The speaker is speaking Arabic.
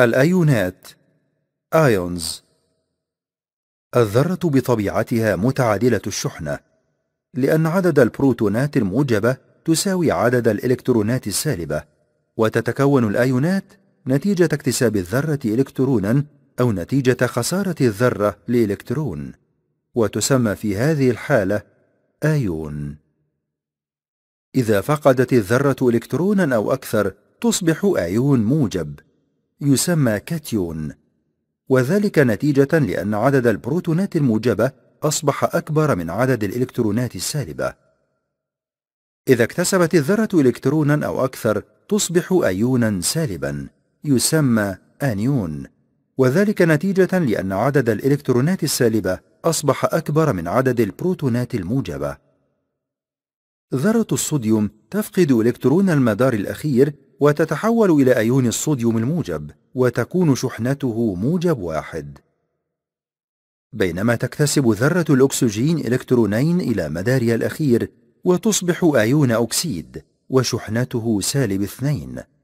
الأيونات آيونز الذرة بطبيعتها متعادلة الشحنة لأن عدد البروتونات الموجبة تساوي عدد الإلكترونات السالبة وتتكون الأيونات نتيجة اكتساب الذرة إلكترونا أو نتيجة خسارة الذرة لإلكترون وتسمى في هذه الحالة آيون إذا فقدت الذرة إلكترونا أو أكثر تصبح آيون موجب يسمى كاتيون وذلك نتيجة لأن عدد البروتونات الموجبة أصبح أكبر من عدد الإلكترونات السالبة إذا اكتسبت الذرة إلكترونا أو أكثر تصبح أيونا سالبا يسمى آنيون وذلك نتيجة لأن عدد الإلكترونات السالبة أصبح أكبر من عدد البروتونات الموجبة ذرة الصوديوم تفقد إلكترون المدار الأخير وتتحول إلى أيون الصوديوم الموجب وتكون شحنته موجب واحد بينما تكتسب ذرة الأكسجين إلكترونين إلى مدارها الأخير وتصبح أيون أكسيد وشحنته سالب اثنين